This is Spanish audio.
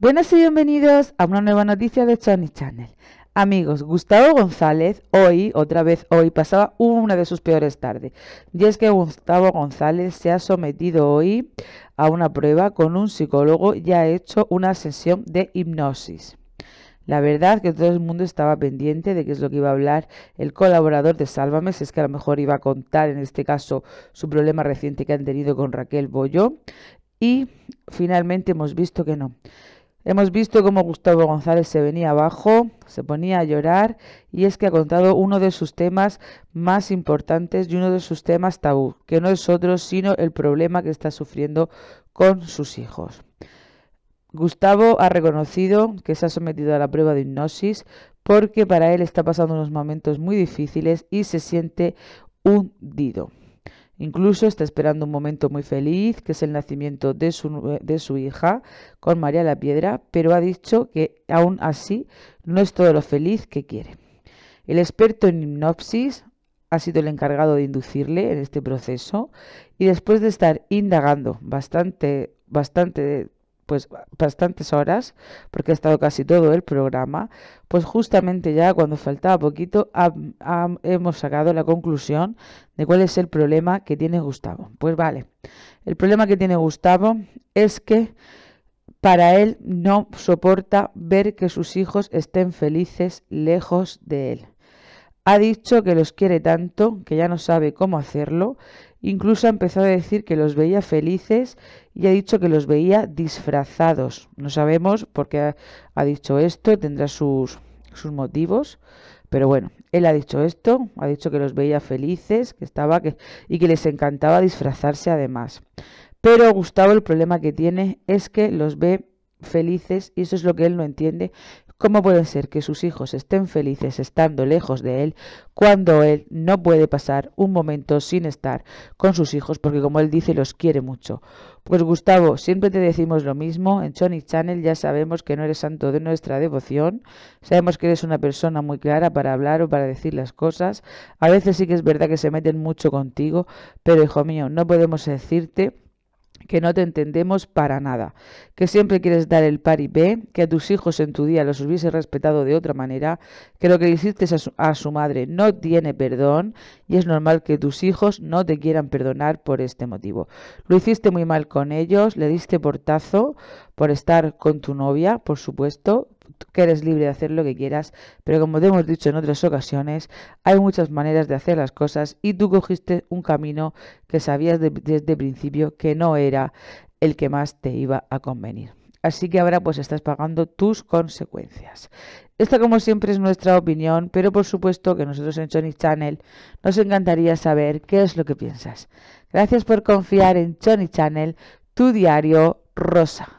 Buenas y bienvenidos a una nueva noticia de Chani Channel. Amigos, Gustavo González hoy, otra vez hoy, pasaba una de sus peores tardes. Y es que Gustavo González se ha sometido hoy a una prueba con un psicólogo y ha hecho una sesión de hipnosis. La verdad que todo el mundo estaba pendiente de qué es lo que iba a hablar el colaborador de Sálvame, es que a lo mejor iba a contar en este caso su problema reciente que han tenido con Raquel Bollo, Y finalmente hemos visto que no. Hemos visto cómo Gustavo González se venía abajo, se ponía a llorar y es que ha contado uno de sus temas más importantes y uno de sus temas tabú, que no es otro sino el problema que está sufriendo con sus hijos. Gustavo ha reconocido que se ha sometido a la prueba de hipnosis porque para él está pasando unos momentos muy difíciles y se siente hundido. Incluso está esperando un momento muy feliz, que es el nacimiento de su, de su hija con María la Piedra, pero ha dicho que aún así no es todo lo feliz que quiere. El experto en hipnopsis ha sido el encargado de inducirle en este proceso y después de estar indagando bastante, bastante pues bastantes horas, porque ha estado casi todo el programa, pues justamente ya cuando faltaba poquito hemos sacado la conclusión de cuál es el problema que tiene Gustavo. Pues vale, el problema que tiene Gustavo es que para él no soporta ver que sus hijos estén felices lejos de él. Ha dicho que los quiere tanto que ya no sabe cómo hacerlo Incluso ha empezado a decir que los veía felices y ha dicho que los veía disfrazados. No sabemos por qué ha, dicho esto, tendrá sus, sus motivos. Pero bueno, él ha dicho esto, ha dicho que los veía felices, que estaba que, y que les encantaba disfrazarse además. Pero Gustavo el problema que tiene es que los ve felices y eso es lo que él no entiende ¿Cómo puede ser que sus hijos estén felices estando lejos de él cuando él no puede pasar un momento sin estar con sus hijos porque como él dice los quiere mucho? Pues Gustavo, siempre te decimos lo mismo, en Chony Channel ya sabemos que no eres santo de nuestra devoción, sabemos que eres una persona muy clara para hablar o para decir las cosas, a veces sí que es verdad que se meten mucho contigo, pero hijo mío, no podemos decirte que no te entendemos para nada, que siempre quieres dar el par y ve, que a tus hijos en tu día los hubiese respetado de otra manera, que lo que hiciste a su, madre no tiene perdón y es normal que tus hijos no te quieran perdonar por este motivo. Lo hiciste muy mal con ellos, le diste portazo por estar con tu novia, por supuesto, que eres libre de hacer lo que quieras, pero como te hemos dicho en otras ocasiones, hay muchas maneras de hacer las cosas y tú cogiste un camino que sabías desde el principio que no era el que más te iba a convenir. Así que ahora pues estás pagando tus consecuencias. Esta como siempre es nuestra opinión, pero por supuesto que nosotros en Johnny Channel nos encantaría saber qué es lo que piensas. Gracias por confiar en Johnny Channel, tu diario rosa.